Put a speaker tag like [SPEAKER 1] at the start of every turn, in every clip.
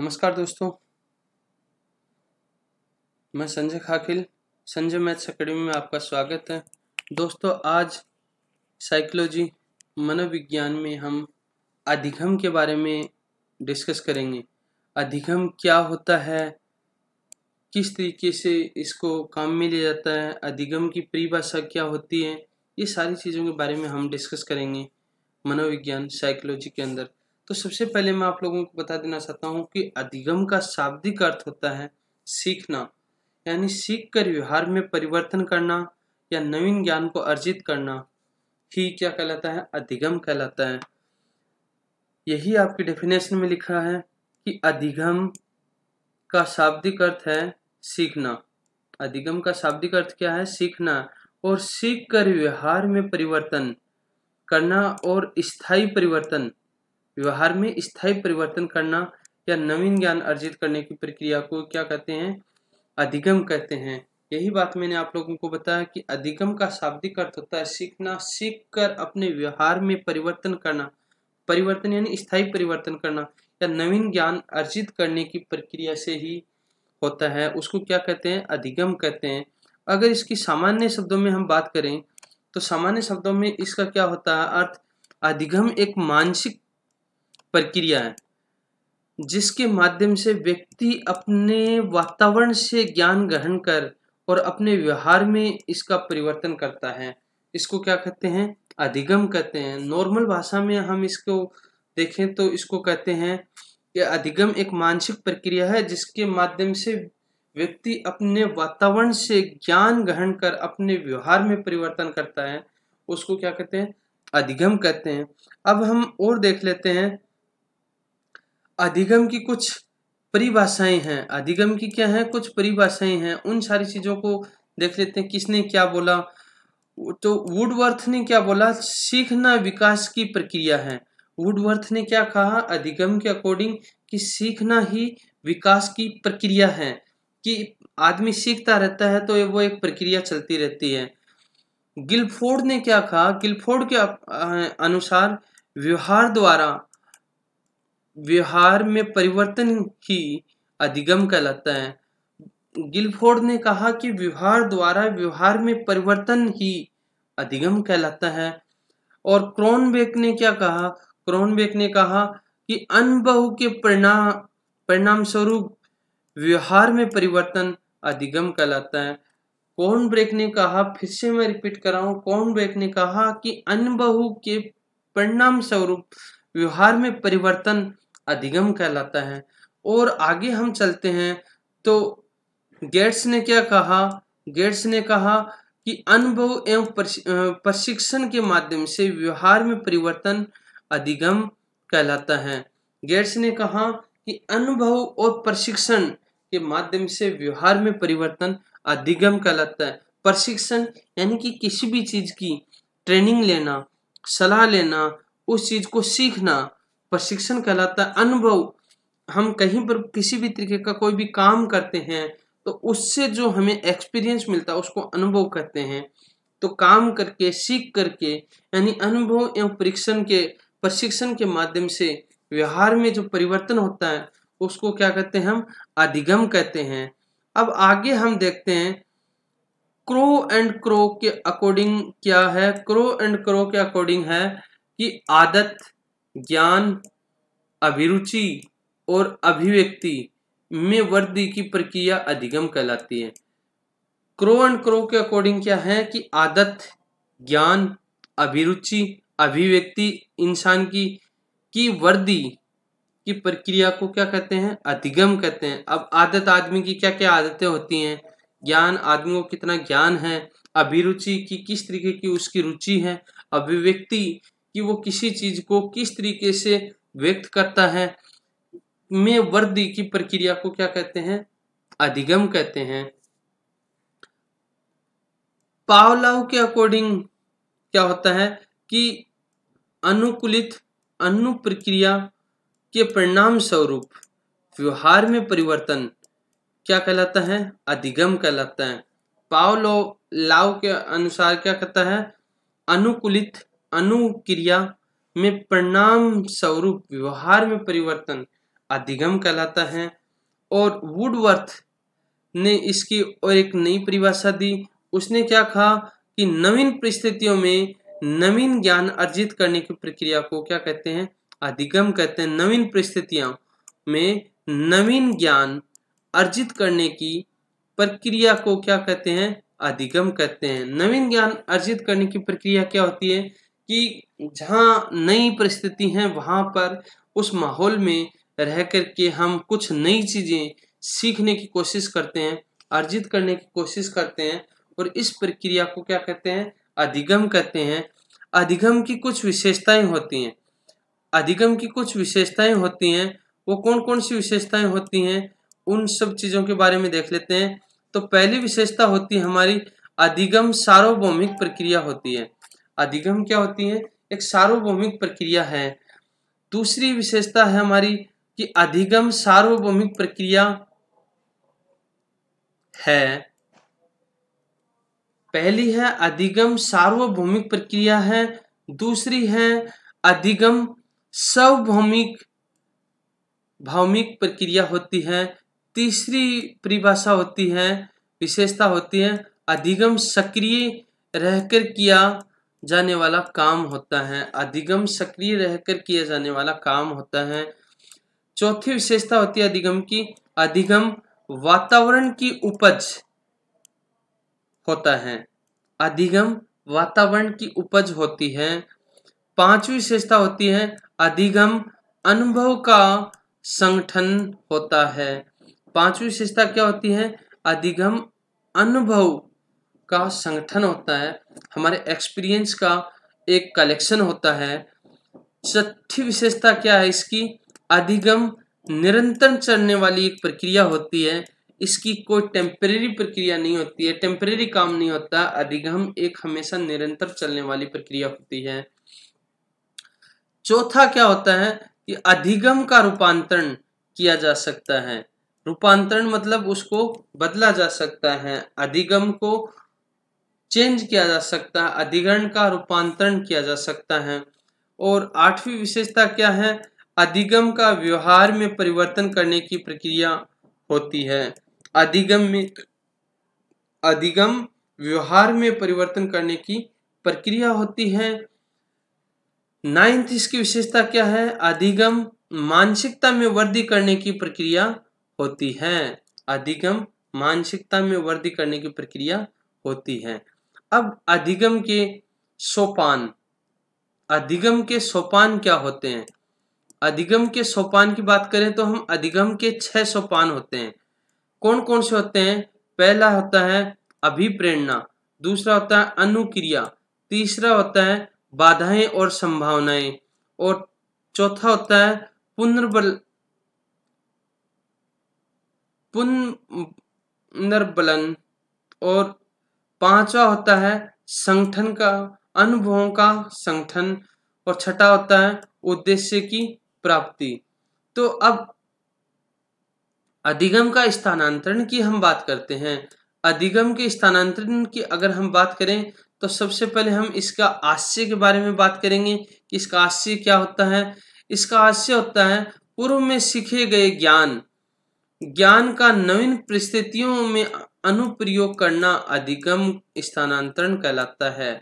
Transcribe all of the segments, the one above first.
[SPEAKER 1] नमस्कार दोस्तों मैं संजय खाखिल संजय मैथ्स अकेडमी में आपका स्वागत है दोस्तों आज साइकोलॉजी मनोविज्ञान में हम अधिगम के बारे में डिस्कस करेंगे अधिगम क्या होता है किस तरीके से इसको काम में लिया जाता है अधिगम की परिभाषा क्या होती है ये सारी चीज़ों के बारे में हम डिस्कस करेंगे मनोविज्ञान साइकोलॉजी के अंदर तो सबसे पहले मैं आप लोगों को बता देना चाहता हूँ कि अधिगम का शाब्दिक अर्थ होता है सीखना यानी सीख कर व्यवहार में परिवर्तन करना या नवीन ज्ञान को अर्जित करना ही क्या कहलाता है अधिगम कहलाता है यही आपकी डेफिनेशन में लिखा है कि अधिगम का शाब्दिक अर्थ है सीखना अधिगम का शाब्दिक अर्थ क्या है सीखना और सीख कर व्यवहार में परिवर्तन करना और स्थायी परिवर्तन व्यवहार में स्थायी परिवर्तन करना या नवीन ज्ञान अर्जित करने की प्रक्रिया को क्या कहते हैं अधिगम कहते हैं यही बात मैंने आप लोगों को बताया कि अधिगम का शाब्दिक अर्थ होता है सीखना सीख कर अपने व्यवहार में परिवर्तन करना परिवर्तन यानी स्थायी परिवर्तन करना या नवीन ज्ञान अर्जित करने की प्रक्रिया से ही होता है उसको क्या कहते हैं अधिगम कहते हैं अगर इसकी सामान्य शब्दों में हम बात करें तो सामान्य शब्दों में इसका क्या होता है अर्थ अधिगम एक मानसिक प्रक्रिया है जिसके माध्यम से व्यक्ति अपने वातावरण से ज्ञान ग्रहण कर और अपने व्यवहार में इसका परिवर्तन करता है इसको क्या कहते हैं अधिगम कहते हैं नॉर्मल भाषा में हम इसको देखें तो इसको कहते हैं कि अधिगम एक मानसिक प्रक्रिया है जिसके माध्यम से व्यक्ति अपने वातावरण से ज्ञान ग्रहण कर अपने व्यवहार में परिवर्तन करता है उसको क्या कहते हैं अधिगम कहते हैं अब हम और देख लेते हैं अधिगम की कुछ परिभाषाएं हैं अधिगम की क्या है कुछ परिभाषाएं हैं उन सारी चीज़ों को देख लेते हैं किसने क्या बोला तो वुडवर्थ ने क्या बोला सीखना विकास की प्रक्रिया है वुडवर्थ ने क्या कहा अधिगम के अकॉर्डिंग कि सीखना ही विकास की प्रक्रिया है कि आदमी सीखता रहता है तो वो एक प्रक्रिया चलती रहती है गिलफोर्ड ने क्या कहा गिलफोर्ड के अनुसार व्यवहार द्वारा व्यवहार में परिवर्तन ही अधिगम कहलाता है गिलफोर्ड ने कहा कि व्यवहार द्वारा व्यवहार में परिवर्तन ही अधिगम कहलाता है और क्रोनबेक ने क्या कहा क्रोनबेक ने कहा कि अनबहु के परिणाम परिणाम स्वरूप व्यवहार में परिवर्तन अधिगम कहलाता है कौन ब्रेक ने कहा फिर से मैं रिपीट कर रहा हूँ कौन ब्रेक ने कहा कि अनबहु के परिणाम स्वरूप व्यवहार में परिवर्तन अधिगम कहलाता है और आगे हम चलते हैं तो गेट्स ने क्या कहा गेट्स ने कहा कि अनुभव एवं प्रशिक्षण के माध्यम से व्यवहार में परिवर्तन अधिगम कहलाता है गेट्स ने कहा कि अनुभव और प्रशिक्षण के माध्यम से व्यवहार में परिवर्तन अधिगम कहलाता है प्रशिक्षण यानी कि किसी भी चीज की ट्रेनिंग लेना सलाह लेना उस चीज को सीखना प्रशिक्षण कहलाता है अनुभव हम कहीं पर किसी भी तरीके का कोई भी काम करते हैं तो उससे जो हमें एक्सपीरियंस मिलता है उसको अनुभव कहते हैं तो काम करके सीख करके यानी अनुभव एवं परीक्षण के प्रशिक्षण के माध्यम से व्यवहार में जो परिवर्तन होता है उसको क्या कहते हैं हम अधिगम कहते हैं अब आगे हम देखते हैं क्रो एंड क्रो के अकॉर्डिंग क्या है क्रो एंड क्रो के अकॉर्डिंग है कि आदत ज्ञान अभिरुचि और अभिव्यक्ति में वृद्धि की प्रक्रिया अधिगम कहलाती है क्रो एंड क्रो के अकॉर्डिंग क्या है कि आदत ज्ञान अभिरुचि अभिव्यक्ति इंसान की की वृद्धि की प्रक्रिया को क्या कहते हैं अधिगम कहते हैं अब आदत आदमी की क्या क्या आदतें होती हैं ज्ञान आदमी को कितना ज्ञान है अभिरुचि की किस तरीके की उसकी रुचि है अभिव्यक्ति कि वो किसी चीज को किस तरीके से व्यक्त करता है में वृद्धि की प्रक्रिया को क्या कहते हैं अधिगम कहते हैं पावलाव के अकॉर्डिंग क्या होता है कि अनुकूलित अनु प्रक्रिया के परिणाम स्वरूप व्यवहार में परिवर्तन क्या कहलाता है अधिगम कहलाता है पावलो लाव के अनुसार क्या कहता है अनुकूलित अनुक्रिया में परिणाम स्वरूप व्यवहार में परिवर्तन अधिगम कहलाता है और वुडवर्थ ने इसकी और एक नई परिभाषा दी उसने क्या कहा कि नवीन परिस्थितियों में नवीन ज्ञान अर्जित करने की प्रक्रिया को क्या कहते हैं अधिगम कहते हैं नवीन परिस्थितियों में नवीन ज्ञान अर्जित करने की प्रक्रिया को क्या कहते हैं अधिगम कहते हैं नवीन ज्ञान अर्जित करने की प्रक्रिया क्या होती है कि जहाँ नई परिस्थिति है वहाँ पर उस माहौल में रह कर के हम कुछ नई चीज़ें सीखने की कोशिश करते हैं अर्जित करने की कोशिश करते हैं और इस प्रक्रिया को क्या कहते हैं अधिगम कहते हैं अधिगम की कुछ विशेषताएं होती हैं अधिगम की कुछ विशेषताएं होती हैं वो कौन कौन सी विशेषताएं होती हैं उन सब चीज़ों के बारे में देख लेते हैं तो पहली विशेषता होती है हमारी अधिगम सार्वभौमिक प्रक्रिया होती है अधिगम क्या होती है एक सार्वभौमिक प्रक्रिया है दूसरी विशेषता है हमारी कि अधिगम सार्वभौमिक प्रक्रिया है पहली है अधिगम सार्वभौमिक प्रक्रिया है दूसरी है अधिगम सार्वभौमिक भौमिक प्रक्रिया होती है तीसरी परिभाषा होती है विशेषता होती है अधिगम सक्रिय रहकर किया जाने वाला काम होता है अधिगम सक्रिय रहकर किया जाने वाला काम होता है चौथी विशेषता होती है अधिगम की अधिगम वातावरण की उपज होता है अधिगम वातावरण की उपज होती है पांचवी विशेषता होती है अधिगम अनुभव का संगठन होता है पांचवी विशेषता क्या होती है अधिगम अनुभव का संगठन होता है हमारे एक्सपीरियंस का एक कलेक्शन होता है छठी विशेषता क्या है इसकी अधिगम निरंतर चलने वाली एक प्रक्रिया होती है इसकी कोई टेम्परेरी प्रक्रिया नहीं होती है टेम्परेरी काम नहीं होता अधिगम एक हमेशा निरंतर चलने वाली प्रक्रिया होती है चौथा क्या होता है कि अधिगम का रूपांतरण किया जा सकता है रूपांतरण मतलब उसको बदला जा सकता है अधिगम को चेंज किया जा सकता है अधिग्रहण का रूपांतरण किया जा सकता है और आठवीं विशेषता क्या है अधिगम का व्यवहार में परिवर्तन करने की प्रक्रिया होती है अधिगम में अधिगम व्यवहार में परिवर्तन करने की प्रक्रिया होती है नाइन्थ इसकी विशेषता क्या है अधिगम मानसिकता में वृद्धि करने की प्रक्रिया होती है अधिगम मानसिकता में वृद्धि करने की प्रक्रिया होती है अब अधिगम के सोपान अधिगम के सोपान क्या होते हैं अधिगम के सोपान की बात करें तो हम अधिगम के छह सोपान होते हैं कौन कौन से होते हैं पहला होता है अभिप्रेरणा दूसरा होता है अनुक्रिया तीसरा होता है बाधाएं और संभावनाएं और चौथा होता है पुनर्बल पुनर्बलन और पांचवा होता है संगठन का अनुभवों का संगठन और छठा होता है उद्देश्य की प्राप्ति तो अब अधिगम का स्थानांतरण की हम बात करते हैं अधिगम के स्थानांतरण की अगर हम बात करें तो सबसे पहले हम इसका आशय के बारे में बात करेंगे कि इसका आशय क्या होता है इसका आशय होता है पूर्व में सीखे गए ज्ञान ज्ञान का नवीन परिस्थितियों में अनुप्रयोग करना अधिगम स्थानांतरण कहलाता है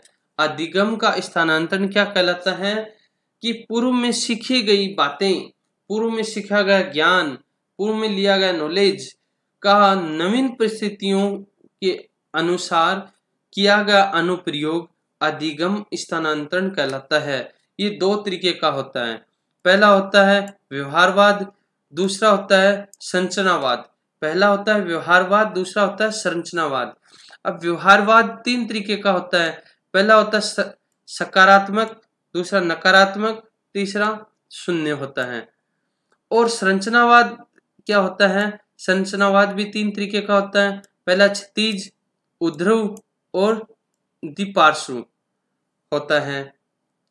[SPEAKER 1] अधिगम का स्थानांतरण क्या कहलाता है कि पूर्व में सीखी गई बातें पूर्व में सीखा गया ज्ञान पूर्व में लिया गया नॉलेज का नवीन परिस्थितियों के अनुसार किया गया अनुप्रयोग अधिगम स्थानांतरण कहलाता है ये दो तरीके का होता है पहला होता है व्यवहारवाद दूसरा होता है संरचनावाद पहला होता है व्यवहारवाद दूसरा होता है संरचनावाद अब व्यवहारवाद तीन तरीके का होता है पहला होता है सकारात्मक दूसरा नकारात्मक तीसरा शून्य होता है और संरचनावाद क्या होता है संरचनावाद भी तीन तरीके का होता है पहला क्षतिज उध्रव और दिपार्शु होता है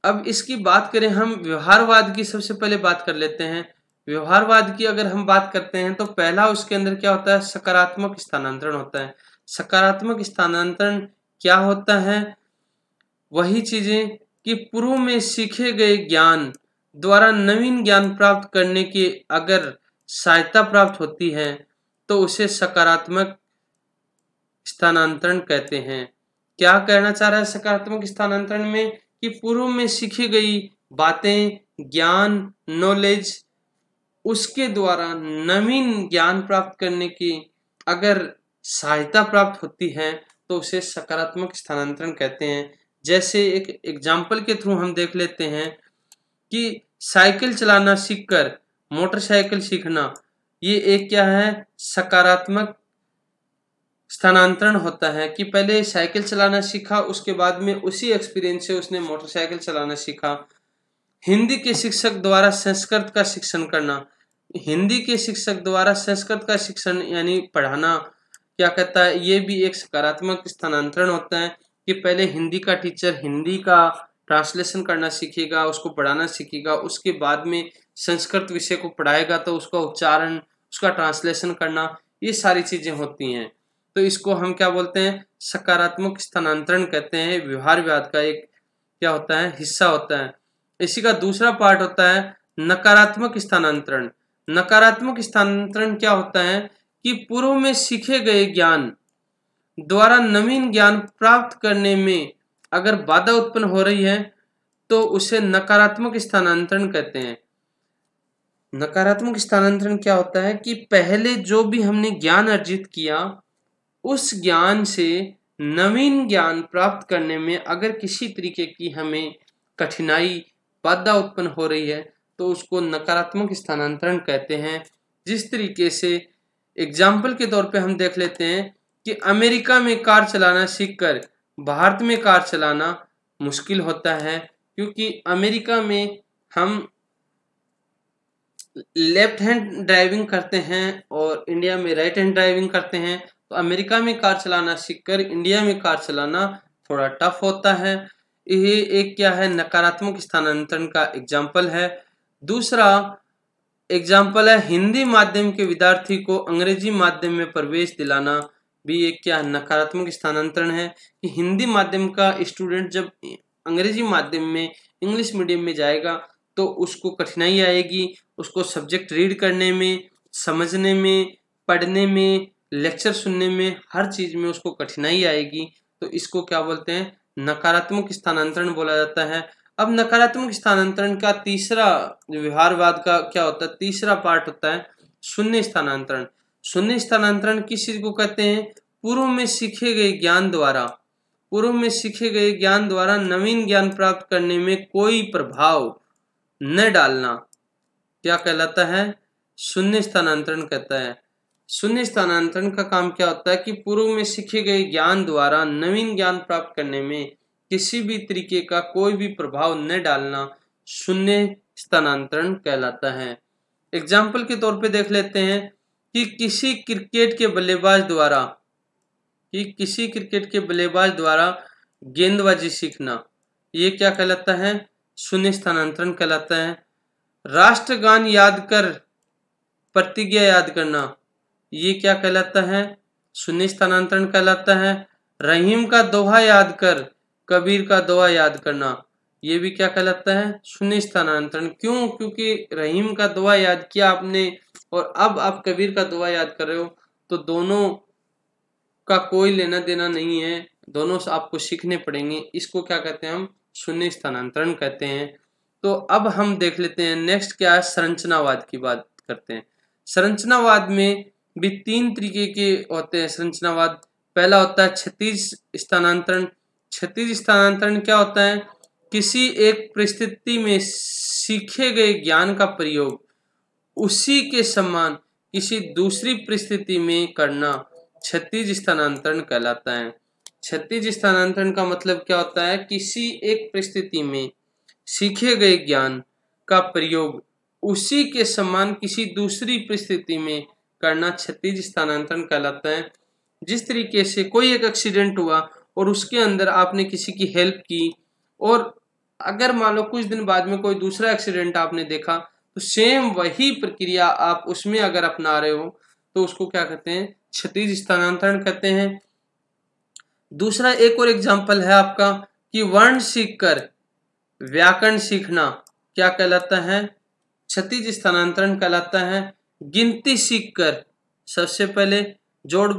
[SPEAKER 1] अब इसकी बात करें हम व्यवहारवाद की सबसे पहले बात कर लेते हैं व्यवहारवाद की अगर हम बात करते हैं तो पहला उसके अंदर क्या होता है सकारात्मक स्थानांतरण होता है सकारात्मक स्थानांतरण क्या होता है वही चीजें कि पूर्व में सीखे गए ज्ञान द्वारा नवीन ज्ञान प्राप्त करने की अगर सहायता प्राप्त होती है तो उसे सकारात्मक स्थानांतरण कहते हैं क्या कहना चाह रहा है सकारात्मक स्थानांतरण में कि पूर्व में सीखी गई बातें ज्ञान नॉलेज उसके द्वारा नवीन ज्ञान प्राप्त करने की अगर सहायता प्राप्त होती है तो उसे सकारात्मक स्थानांतरण कहते हैं जैसे एक एग्जाम्पल के थ्रू हम देख लेते हैं कि साइकिल चलाना सीखकर मोटरसाइकिल सीखना ये एक क्या है सकारात्मक स्थानांतरण होता है कि पहले साइकिल चलाना सीखा उसके बाद में उसी एक्सपीरियंस से उसने मोटरसाइकिल चलाना सीखा हिंदी के शिक्षक द्वारा संस्कृत का शिक्षण करना हिंदी के शिक्षक द्वारा संस्कृत का शिक्षण यानी पढ़ाना क्या कहता है ये भी एक सकारात्मक स्थानांतरण होता है कि पहले हिंदी का टीचर हिंदी का ट्रांसलेशन करना सीखेगा उसको पढ़ाना सीखेगा उसके बाद में संस्कृत विषय को पढ़ाएगा तो उसका उच्चारण उसका ट्रांसलेशन करना ये सारी चीज़ें होती हैं तो इसको हम क्या बोलते हैं सकारात्मक स्थानांतरण कहते हैं व्यवहार विवाद का एक क्या होता है हिस्सा होता है इसी का दूसरा पार्ट होता है नकारात्मक स्थानांतरण नकारात्मक स्थानांतरण क्या होता है कि पूर्व में सीखे गए ज्ञान द्वारा नवीन ज्ञान प्राप्त करने में अगर बाधा उत्पन्न हो रही है तो उसे नकारात्मक स्थानांतरण कहते हैं नकारात्मक स्थानांतरण क्या होता है कि पहले जो भी हमने ज्ञान अर्जित किया उस ज्ञान से नवीन ज्ञान प्राप्त करने में अगर किसी तरीके की हमें कठिनाई बाधा उत्पन्न हो रही है तो उसको नकारात्मक स्थानांतरण कहते हैं जिस तरीके से एग्जाम्पल के तौर पे हम देख लेते हैं कि अमेरिका में कार चलाना सीखकर भारत में कार चलाना मुश्किल होता है क्योंकि अमेरिका में हम लेफ्ट हैंड ड्राइविंग करते हैं और इंडिया में राइट हैंड ड्राइविंग करते हैं तो अमेरिका में कार चलाना सीखकर इंडिया में कार चलाना थोड़ा टफ होता है ये एक क्या है नकारात्मक स्थानांतरण का एग्जाम्पल है दूसरा एग्जाम्पल है हिंदी माध्यम के विद्यार्थी को अंग्रेजी माध्यम में प्रवेश दिलाना भी एक क्या नकारात्मक स्थानांतरण है कि हिंदी माध्यम का स्टूडेंट जब अंग्रेजी माध्यम में इंग्लिश मीडियम में जाएगा तो उसको कठिनाई आएगी उसको सब्जेक्ट रीड करने में समझने में पढ़ने में लेक्चर सुनने में हर चीज़ में उसको कठिनाई आएगी तो इसको क्या बोलते हैं नकारात्मक स्थानांतरण बोला जाता है अब नकारात्मक स्थानांतरण का तीसरा जो व्यवहारवाद का क्या होता है तीसरा पार्ट होता है शून्य स्थानांतरण शून्य स्थानांतरण किस चीज को कहते हैं पूर्व में सीखे गए ज्ञान द्वारा पूर्व में सीखे गए ज्ञान द्वारा नवीन ज्ञान प्राप्त करने में कोई प्रभाव न डालना क्या कहलाता है शून्य स्थानांतरण कहता है शून्य स्थानांतरण का काम क्या होता है कि पूर्व में सीखे गए ज्ञान द्वारा नवीन ज्ञान प्राप्त करने में किसी भी तरीके का कोई भी प्रभाव न डालना शून्य स्थानांतरण कहलाता है एग्जाम्पल के तौर पे देख लेते हैं कि किसी क्रिकेट के बल्लेबाज द्वारा कि किसी क्रिकेट के बल्लेबाज द्वारा गेंदबाजी सीखना ये क्या कहलाता है शून्य स्थानांतरण कहलाता है राष्ट्रगान याद कर प्रतिज्ञा याद करना ये क्या कहलाता है शून्य स्थानांतरण कहलाता है रहीम का दोहा याद कर कबीर का दुआ याद करना ये भी क्या कहलाता है शून्य स्थानांतरण क्यों क्योंकि रहीम का दुआ याद किया आपने और अब आप कबीर का दुआ याद कर रहे हो तो दोनों का कोई लेना देना नहीं है दोनों आपको सीखने पड़ेंगे इसको क्या कहते हैं हम शून्य स्थानांतरण कहते हैं तो अब हम देख लेते हैं नेक्स्ट क्या है संरचनावाद की बात करते हैं संरचनावाद में भी तीन तरीके के होते हैं संरचनावाद पहला होता है क्षतिज स्थानांतरण क्षतिज स्थानांतरण क्या होता है किसी एक परिस्थिति में सीखे गए ज्ञान का प्रयोग उसी के समान किसी दूसरी परिस्थिति में करना क्षतिज स्थानांतरण कहलाता है क्षतिज स्थानांतरण का मतलब क्या होता है किसी एक परिस्थिति में सीखे गए ज्ञान का प्रयोग उसी के समान किसी दूसरी परिस्थिति में करना क्षतिज स्थानांतरण कहलाता है जिस तरीके से कोई एक एक्सीडेंट हुआ और उसके अंदर आपने किसी की हेल्प की और अगर मान लो कुछ दिन बाद में कोई दूसरा एक्सीडेंट आपने देखा तो सेम वही प्रक्रिया आप उसमें अगर अपना रहे हो तो उसको क्या कहते हैं क्षतिज स्थानांतरण कहते हैं दूसरा एक और एग्जाम्पल है आपका कि वर्ण सीखकर व्याकरण सीखना क्या कहलाता है क्षतिज स्थानांतरण कहलाता है गिनती सीखकर सबसे पहले जोड़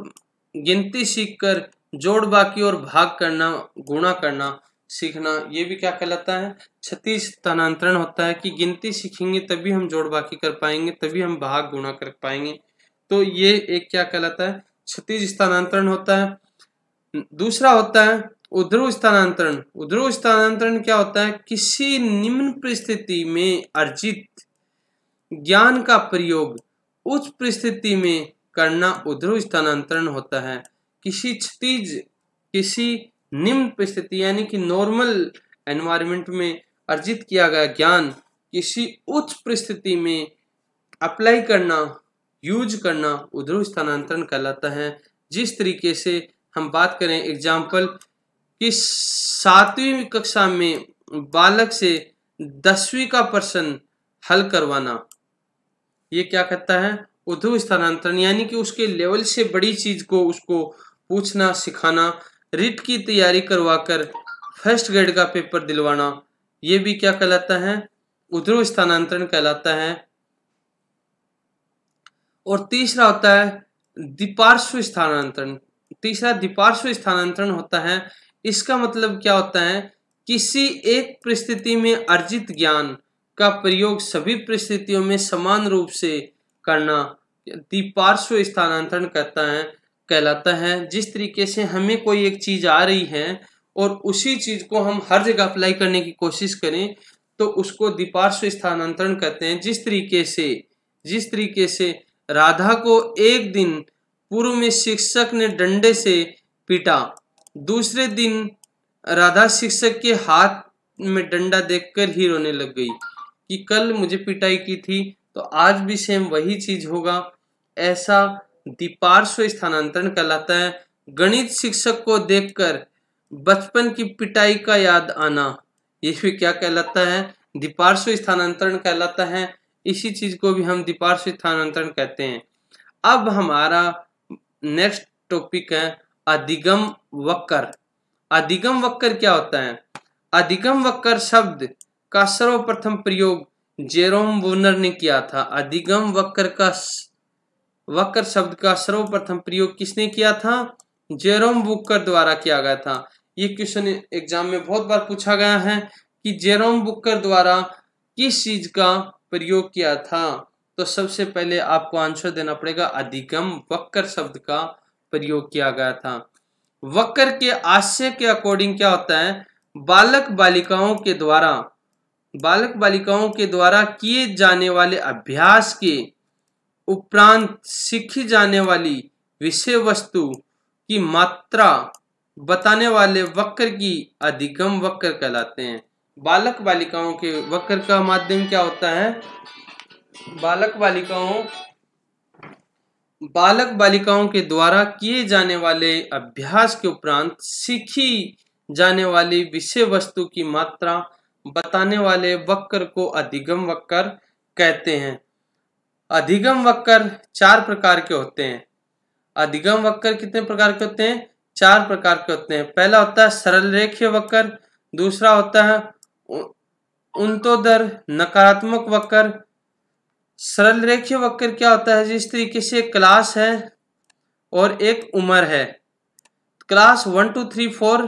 [SPEAKER 1] गिनती सीखकर जोड़ बाकी और भाग करना गुणा करना सीखना ये भी क्या कहलाता है क्षति स्थानांतरण होता है कि गिनती सीखेंगे तभी हम जोड़ बाकी कर पाएंगे तभी हम भाग गुणा कर पाएंगे तो ये एक क्या कहलाता है क्षति स्थानांतरण होता है दूसरा होता है उध्रुव स्थानांतरण उध्रुव स्थानांतरण क्या होता है किसी निम्न परिस्थिति में अर्जित ज्ञान का प्रयोग उच्च परिस्थिति में करना उध्रुव स्थानांतरण होता है किसी क्षतिज किसी निम्न परिस्थिति यानी कि नॉर्मल एनवायरनमेंट में अर्जित किया गया ज्ञान किसी उच्च परिस्थिति में अप्लाई करना यूज करना उधर स्थानांतरण कहलाता है जिस तरीके से हम बात करें एग्जाम्पल कि सातवीं कक्षा में बालक से दसवीं का प्रश्न हल करवाना ये क्या कहता है उधर स्थानांतरण यानी कि उसके लेवल से बड़ी चीज को उसको पूछना सिखाना रिट की तैयारी करवाकर फर्स्ट ग्रेड का पेपर दिलवाना ये भी क्या कहलाता है उद्रव स्थानांतरण कहलाता है और तीसरा होता है दीपार्श्व स्थानांतरण तीसरा दीपार्श्व स्थानांतरण होता है इसका मतलब क्या होता है किसी एक परिस्थिति में अर्जित ज्ञान का प्रयोग सभी परिस्थितियों में समान रूप से करना दीपार्श्व स्थानांतरण कहता है कहलाता है जिस तरीके से हमें कोई एक चीज़ आ रही है और उसी चीज़ को हम हर जगह अप्लाई करने की कोशिश करें तो उसको दीपार्श्व स्थानांतरण कहते हैं जिस तरीके से जिस तरीके से राधा को एक दिन पूर्व में शिक्षक ने डंडे से पीटा दूसरे दिन राधा शिक्षक के हाथ में डंडा देखकर ही रोने लग गई कि कल मुझे पिटाई की थी तो आज भी सेम वही चीज होगा ऐसा दीपार्श्व स्थानांतरण कहलाता है गणित शिक्षक को देखकर बचपन की पिटाई का याद आना ये भी क्या कहलाता है दीपार्श्व स्थानांतरण कहलाता है इसी चीज को भी हम दीपार्श्व स्थानांतरण कहते हैं अब हमारा नेक्स्ट टॉपिक है अधिगम वक्र अधिगम वक्र क्या होता है अधिगम वक्र शब्द का सर्वप्रथम प्रयोग जेरोम वोनर ने किया था अधिगम वक्र का वक्र शब्द का सर्वप्रथम प्रयोग किसने किया था जेरोम बुकर द्वारा किया गया था ये क्वेश्चन एग्जाम में बहुत बार पूछा गया है कि जेरोम बुकर द्वारा किस चीज का प्रयोग किया था तो सबसे पहले आपको आंसर देना पड़ेगा अधिगम वक्र शब्द का प्रयोग किया गया था वक्र के आशय के अकॉर्डिंग क्या होता है बालक बालिकाओं के द्वारा बालक बालिकाओं के द्वारा किए जाने वाले अभ्यास के उपरांत सीखी जाने वाली विषय वस्तु की मात्रा बताने वाले वक्र की अधिगम वक्र कहलाते हैं बालक बालिकाओं के वक्र का माध्यम क्या होता है बालक बालिकाओं बालक बालिकाओं के द्वारा किए जाने वाले अभ्यास के उपरांत सीखी जाने वाली विषय वस्तु की मात्रा बताने वाले वक्र को अधिगम वक्र कहते हैं अधिगम वक्र चार प्रकार के होते हैं अधिगम वक्र कितने प्रकार के होते हैं चार प्रकार के होते हैं पहला होता है सरल रेखीय वक्र दूसरा होता है उन्तोदर नकारात्मक वक्र सरल रेखीय वक्र क्या होता है जिस तरीके से क्लास है और एक उम्र है class one two three four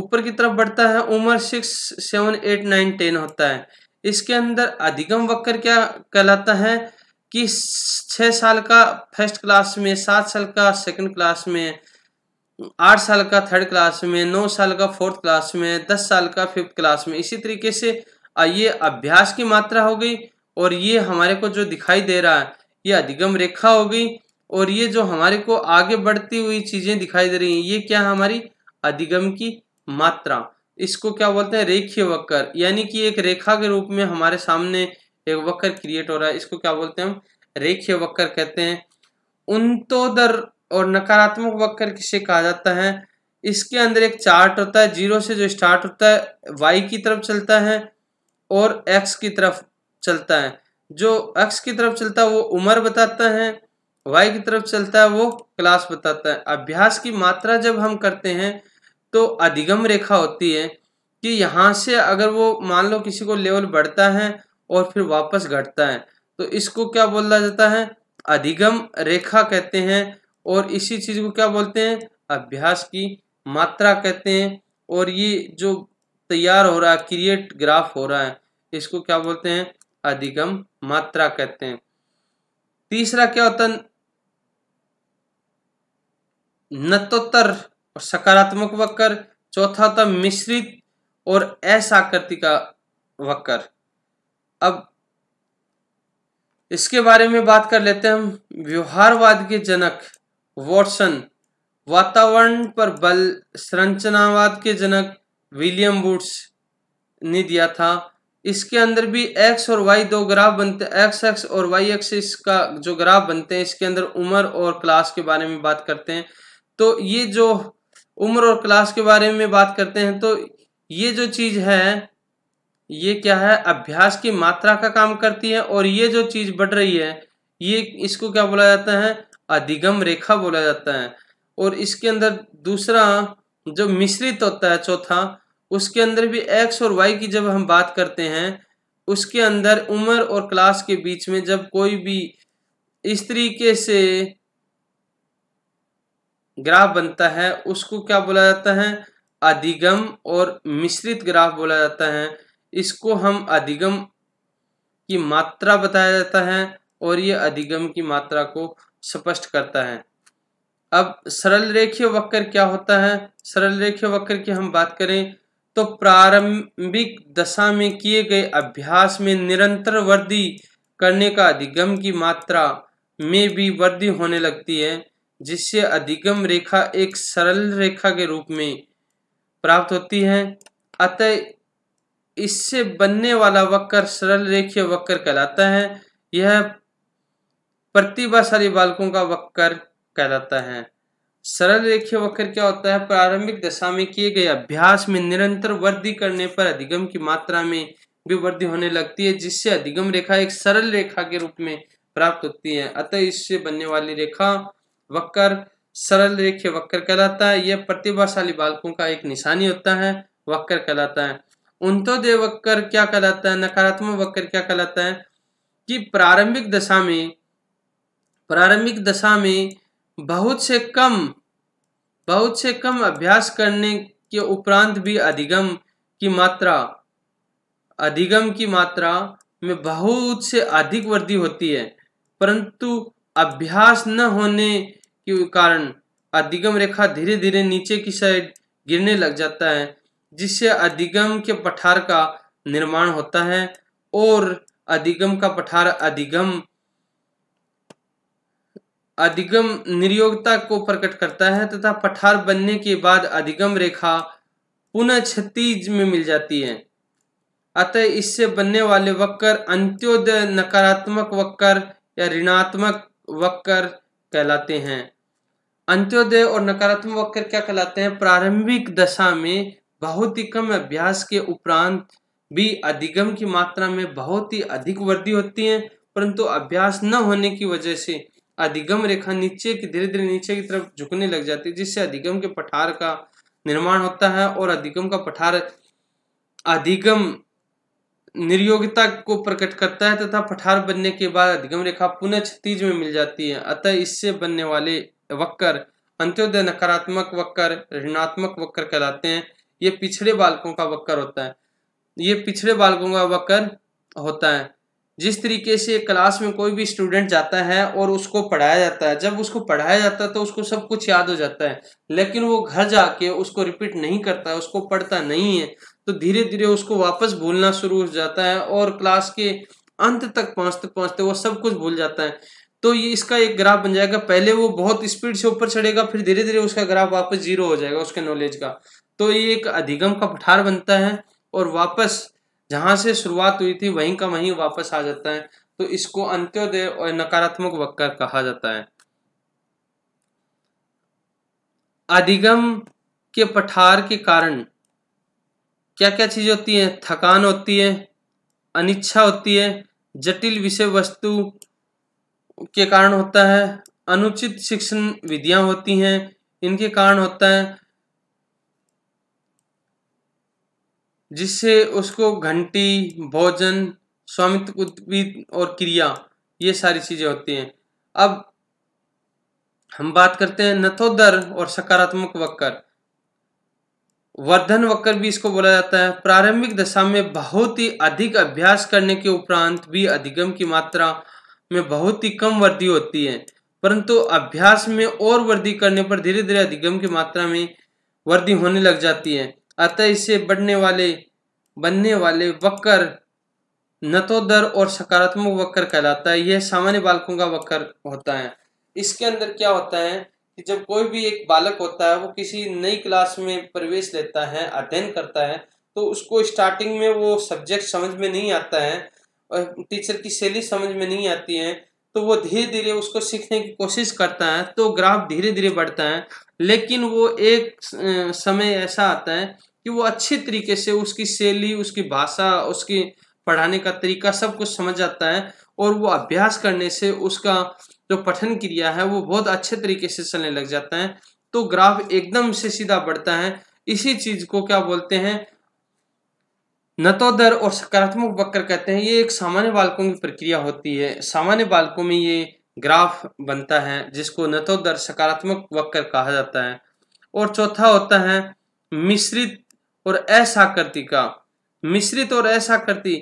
[SPEAKER 1] ऊपर की तरफ बढ़ता है उम्र six seven eight nine ten होता है इसके अंदर अधिगम वक्र क्या कहलाता है कि छः साल का फर्स्ट क्लास में सात साल का सेकंड क्लास में आठ साल का थर्ड क्लास में नौ साल का फोर्थ क्लास में दस साल का फिफ्थ क्लास में इसी तरीके से ये अभ्यास की मात्रा हो गई और ये हमारे को जो दिखाई दे रहा है ये अधिगम रेखा हो गई और ये जो हमारे को आगे बढ़ती हुई चीज़ें दिखाई दे रही हैं ये क्या हमारी अधिगम की मात्रा इसको क्या बोलते हैं रेखीय वक्र यानी कि एक रेखा के रूप में हमारे सामने एक वक्र क्रिएट हो रहा है इसको क्या बोलते हैं हम रेखीय वक्र कहते हैं उन्तोदर और नकारात्मक वक्र किसे कहा जाता है इसके अंदर एक चार्ट होता है जीरो से जो स्टार्ट होता है वाई की तरफ चलता है और एक्स की तरफ चलता है जो एक्स की तरफ चलता है वो उम्र बताता है वाई की तरफ चलता है वो क्लास बताता है अभ्यास की मात्रा जब हम करते हैं तो अधिगम रेखा होती है कि यहाँ से अगर वो मान लो किसी को लेवल बढ़ता है और फिर वापस घटता है तो इसको क्या बोला जाता है अधिगम रेखा कहते हैं और इसी चीज को क्या बोलते हैं अभ्यास की मात्रा कहते हैं और ये जो तैयार हो रहा है क्रिएट ग्राफ हो रहा है इसको क्या बोलते हैं अधिगम मात्रा कहते हैं तीसरा क्या होता है नतोत्तर और सकारात्मक वक्र चौथा होता मिश्रित और असाकृति का वक्र अब इसके बारे में बात कर लेते हैं हम व्यवहारवाद के जनक वॉटसन वातावरण पर बल संरचनावाद के जनक विलियम वुड्स ने दिया था इसके अंदर भी एक्स और वाई दो ग्राफ बनते एक्स एक्स और वाई एक्स इसका जो ग्राफ बनते हैं इसके अंदर उम्र और क्लास के बारे में बात करते हैं तो ये जो उम्र और क्लास के बारे में बात करते हैं तो ये जो चीज़ है ये क्या है अभ्यास की मात्रा का काम करती है और ये जो चीज बढ़ रही है ये इसको क्या बोला जाता है अधिगम रेखा बोला जाता है और इसके अंदर दूसरा जो मिश्रित होता है चौथा उसके अंदर भी एक्स और वाई की जब हम बात करते हैं उसके अंदर उम्र और क्लास के बीच में जब कोई भी इस तरीके से ग्राफ बनता है उसको क्या बोला जाता है अधिगम और मिश्रित ग्राफ बोला जाता है इसको हम अधिगम की मात्रा बताया जाता है और ये अधिगम की मात्रा को स्पष्ट करता है अब सरल रेखीय वक्र क्या होता है सरल रेखीय वक्र की हम बात करें तो प्रारंभिक दशा में किए गए अभ्यास में निरंतर वृद्धि करने का अधिगम की मात्रा में भी वृद्धि होने लगती है जिससे अधिगम रेखा एक सरल रेखा के रूप में प्राप्त होती है अतः इससे बनने वाला वक्र सरल रेखीय वक्र कहलाता है यह प्रतिभाशाली बालकों का वक्र कहलाता है सरल रेखीय वक्र क्या होता है प्रारंभिक दशा में किए गए अभ्यास में निरंतर वृद्धि करने पर अधिगम की मात्रा में भी वृद्धि होने लगती है जिससे अधिगम रेखा एक सरल रेखा के रूप में प्राप्त होती है अतः इससे बनने वाली रेखा वक्र सरल रेखीय वक्र कहलाता है यह प्रतिभाशाली बालकों का एक निशानी होता है वक्र कहलाता है उन्तोदय वक्र क्या कहलाता है नकारात्मक वक्कर क्या कहलाता है कि प्रारंभिक दशा में प्रारंभिक दशा में बहुत से कम बहुत से कम अभ्यास करने के उपरांत भी अधिगम की मात्रा अधिगम की मात्रा में बहुत से अधिक वृद्धि होती है परंतु अभ्यास न होने के कारण अधिगम रेखा धीरे धीरे नीचे की साइड गिरने लग जाता है जिससे अधिगम के पठार का निर्माण होता है और अधिगम का पठार अधिगम अधिगम निर्योगता को प्रकट करता है तथा पठार बनने के बाद अधिगम रेखा पुनः क्षतिज में मिल जाती है अतः इससे बनने वाले वक्र अंत्योदय नकारात्मक वक्र या ऋणात्मक वक्र कहलाते हैं अंत्योदय और नकारात्मक वक्र क्या कहलाते हैं प्रारंभिक दशा में बहुत ही कम अभ्यास के उपरांत भी अधिगम की मात्रा में बहुत ही अधिक वृद्धि होती है परंतु अभ्यास न होने की वजह से अधिगम रेखा नीचे की धीरे धीरे नीचे की तरफ झुकने लग जाती है जिससे अधिगम के पठार का निर्माण होता है और अधिगम का पठार अधिगम निर्योगिता को प्रकट करता है तथा पठार बनने के बाद अधिगम रेखा पुनः क्षतिज में मिल जाती है अतः इससे बनने वाले वक्कर अंत्योदय नकारात्मक वक्कर ऋणात्मक वक्कर कहलाते हैं ये पिछड़े बालकों का वक्कर होता है ये पिछड़े बालकों का वक्कर होता है जिस तरीके से क्लास में कोई भी स्टूडेंट जाता है और उसको पढ़ाया जाता है जब उसको पढ़ाया जाता है तो उसको सब कुछ याद हो जाता है लेकिन वो घर जाके उसको रिपीट नहीं करता है उसको पढ़ता नहीं है तो धीरे धीरे उसको वापस भूलना शुरू हो जाता है और क्लास के अंत तक पहुंचते पहुंचते वो सब कुछ भूल जाता है तो ये इसका एक ग्राफ बन जाएगा पहले वो बहुत स्पीड से ऊपर चढ़ेगा फिर धीरे धीरे उसका ग्राफ वापस जीरो हो जाएगा उसके नॉलेज का तो ये एक अधिगम का पठार बनता है और वापस जहाँ से शुरुआत हुई थी वहीं का वहीं वापस आ जाता है तो इसको अंत्योदय और नकारात्मक वक्र कहा जाता है अधिगम के पठार के कारण क्या क्या चीज होती है थकान होती है अनिच्छा होती है जटिल विषय वस्तु के कारण होता है अनुचित शिक्षण विधियां होती हैं इनके कारण होता है जिससे उसको घंटी भोजन स्वामित्व और क्रिया ये सारी चीजें होती हैं अब हम बात करते हैं नथोदर और सकारात्मक वक्र वर्धन वक्र भी इसको बोला जाता है प्रारंभिक दशा में बहुत ही अधिक अभ्यास करने के उपरांत भी अधिगम की मात्रा में बहुत ही कम वृद्धि होती है परंतु अभ्यास में और वृद्धि करने पर धीरे धीरे अधिगम की मात्रा में वृद्धि होने लग जाती है अतः इससे बढ़ने वाले बनने वाले वक्र नतोदर और सकारात्मक वक्र कहलाता है यह सामान्य बालकों का वक्र होता है इसके अंदर क्या होता है कि जब कोई भी एक बालक होता है वो किसी नई क्लास में प्रवेश लेता है अध्ययन करता है तो उसको स्टार्टिंग में वो सब्जेक्ट समझ में नहीं आता है टीचर की शैली समझ में नहीं आती है तो वो धीरे धीरे उसको सीखने की कोशिश करता है तो ग्राफ धीरे धीरे बढ़ता है लेकिन वो एक समय ऐसा आता है कि वो अच्छे तरीके से उसकी शैली उसकी भाषा उसकी पढ़ाने का तरीका सब कुछ समझ आता है और वो अभ्यास करने से उसका जो पठन क्रिया है वो बहुत अच्छे तरीके से चलने लग जाता है तो ग्राफ एकदम से सीधा बढ़ता है इसी चीज को क्या बोलते हैं नतोदर और सकारात्मक वक्र कहते हैं ये एक सामान्य बालकों की प्रक्रिया होती है सामान्य बालकों में ये ग्राफ बनता है जिसको नतोदर सकारात्मक वक्र कहा जाता है और चौथा होता है मिश्रित और असाकृति का मिश्रित और असाकृति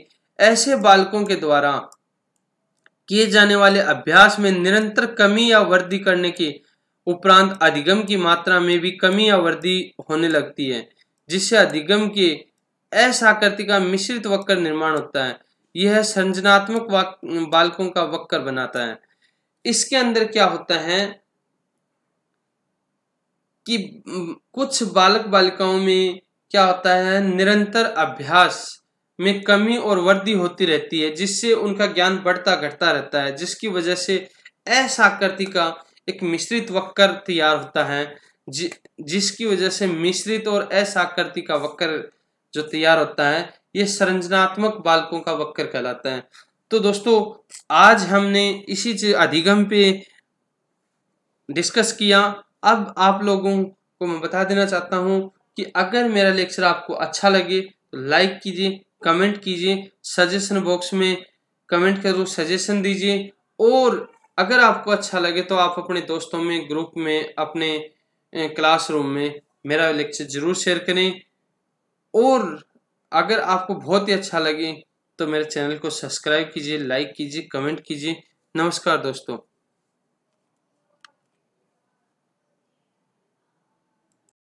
[SPEAKER 1] ऐसे बालकों के द्वारा किए जाने वाले अभ्यास में निरंतर कमी या वृद्धि करने के उपरांत अधिगम की मात्रा में भी कमी या वृद्धि होने लगती है जिससे अधिगम के असाकृति का मिश्रित वक्र निर्माण होता है यह संजनात्मक बालकों का वक्र बनाता है इसके अंदर क्या होता है कि कुछ बालक बालिकाओं में क्या होता है निरंतर अभ्यास में कमी और वृद्धि होती रहती है जिससे उनका ज्ञान बढ़ता घटता रहता है जिसकी वजह से असाकृति का एक मिश्रित वक्र तैयार होता है जि, जिसकी वजह से मिश्रित और असाकृति का वक्र जो तैयार होता है ये संरचनात्मक बालकों का वक्र कहलाता है तो दोस्तों आज हमने इसी अधिगम पे डिस्कस किया अब आप लोगों को मैं बता देना चाहता हूँ कि अगर मेरा लेक्चर आपको अच्छा लगे तो लाइक कीजिए कमेंट कीजिए सजेशन बॉक्स में कमेंट करो सजेशन दीजिए और अगर आपको अच्छा लगे तो आप अपने दोस्तों में ग्रुप में अपने क्लासरूम में मेरा लेक्चर ज़रूर शेयर करें और अगर आपको बहुत ही अच्छा लगे तो मेरे चैनल को सब्सक्राइब कीजिए लाइक कीजिए कमेंट कीजिए नमस्कार दोस्तों